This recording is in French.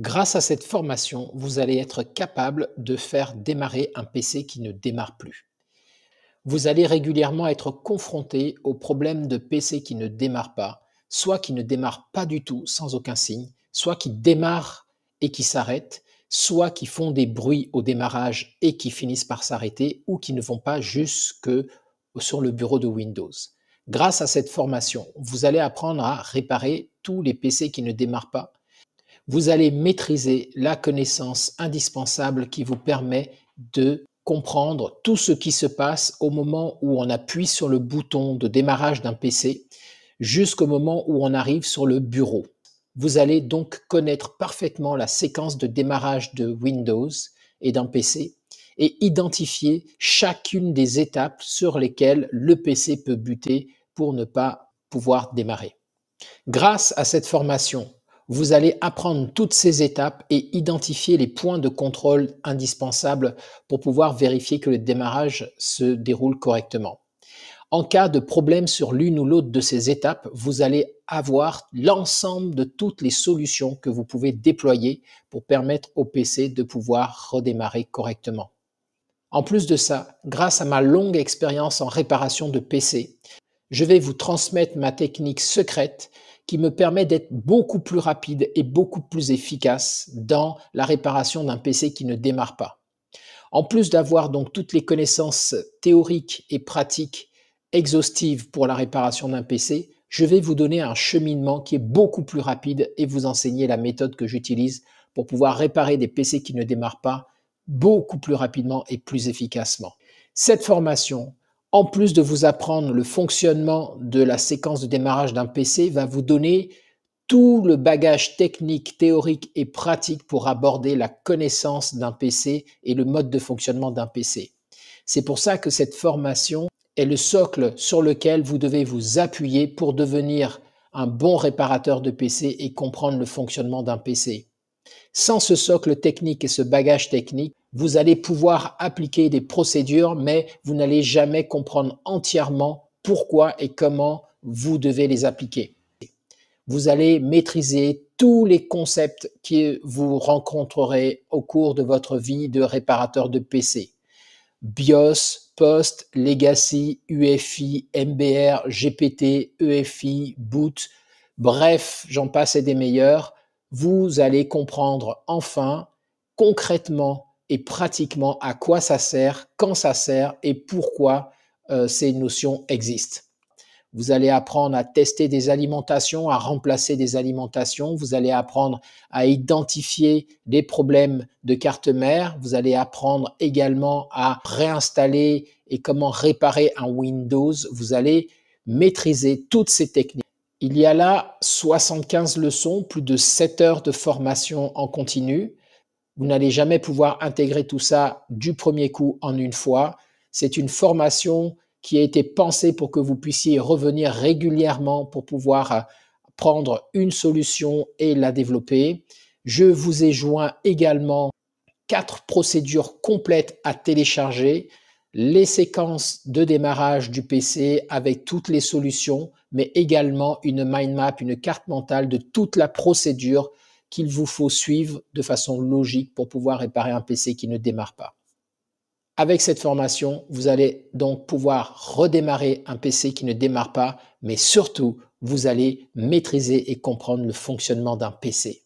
Grâce à cette formation, vous allez être capable de faire démarrer un PC qui ne démarre plus. Vous allez régulièrement être confronté aux problèmes de PC qui ne démarrent pas, soit qui ne démarrent pas du tout sans aucun signe, soit qui démarrent et qui s'arrêtent, soit qui font des bruits au démarrage et qui finissent par s'arrêter, ou qui ne vont pas jusque sur le bureau de Windows. Grâce à cette formation, vous allez apprendre à réparer tous les PC qui ne démarrent pas, vous allez maîtriser la connaissance indispensable qui vous permet de comprendre tout ce qui se passe au moment où on appuie sur le bouton de démarrage d'un PC jusqu'au moment où on arrive sur le bureau. Vous allez donc connaître parfaitement la séquence de démarrage de Windows et d'un PC et identifier chacune des étapes sur lesquelles le PC peut buter pour ne pas pouvoir démarrer. Grâce à cette formation, vous allez apprendre toutes ces étapes et identifier les points de contrôle indispensables pour pouvoir vérifier que le démarrage se déroule correctement. En cas de problème sur l'une ou l'autre de ces étapes, vous allez avoir l'ensemble de toutes les solutions que vous pouvez déployer pour permettre au PC de pouvoir redémarrer correctement. En plus de ça, grâce à ma longue expérience en réparation de PC, je vais vous transmettre ma technique secrète qui me permet d'être beaucoup plus rapide et beaucoup plus efficace dans la réparation d'un PC qui ne démarre pas. En plus d'avoir donc toutes les connaissances théoriques et pratiques exhaustives pour la réparation d'un PC, je vais vous donner un cheminement qui est beaucoup plus rapide et vous enseigner la méthode que j'utilise pour pouvoir réparer des PC qui ne démarrent pas beaucoup plus rapidement et plus efficacement. Cette formation, en plus de vous apprendre le fonctionnement de la séquence de démarrage d'un PC, va vous donner tout le bagage technique, théorique et pratique pour aborder la connaissance d'un PC et le mode de fonctionnement d'un PC. C'est pour ça que cette formation est le socle sur lequel vous devez vous appuyer pour devenir un bon réparateur de PC et comprendre le fonctionnement d'un PC. Sans ce socle technique et ce bagage technique, vous allez pouvoir appliquer des procédures, mais vous n'allez jamais comprendre entièrement pourquoi et comment vous devez les appliquer. Vous allez maîtriser tous les concepts que vous rencontrerez au cours de votre vie de réparateur de PC. BIOS, POST, Legacy, UFI, MBR, GPT, EFI, Boot, bref, j'en passe et des meilleurs. Vous allez comprendre enfin concrètement et pratiquement à quoi ça sert, quand ça sert et pourquoi euh, ces notions existent. Vous allez apprendre à tester des alimentations, à remplacer des alimentations. Vous allez apprendre à identifier des problèmes de carte mère. Vous allez apprendre également à réinstaller et comment réparer un Windows. Vous allez maîtriser toutes ces techniques. Il y a là 75 leçons, plus de 7 heures de formation en continu. Vous n'allez jamais pouvoir intégrer tout ça du premier coup en une fois. C'est une formation qui a été pensée pour que vous puissiez revenir régulièrement pour pouvoir euh, prendre une solution et la développer. Je vous ai joint également quatre procédures complètes à télécharger, les séquences de démarrage du PC avec toutes les solutions, mais également une mind map, une carte mentale de toute la procédure qu'il vous faut suivre de façon logique pour pouvoir réparer un PC qui ne démarre pas. Avec cette formation, vous allez donc pouvoir redémarrer un PC qui ne démarre pas, mais surtout, vous allez maîtriser et comprendre le fonctionnement d'un PC.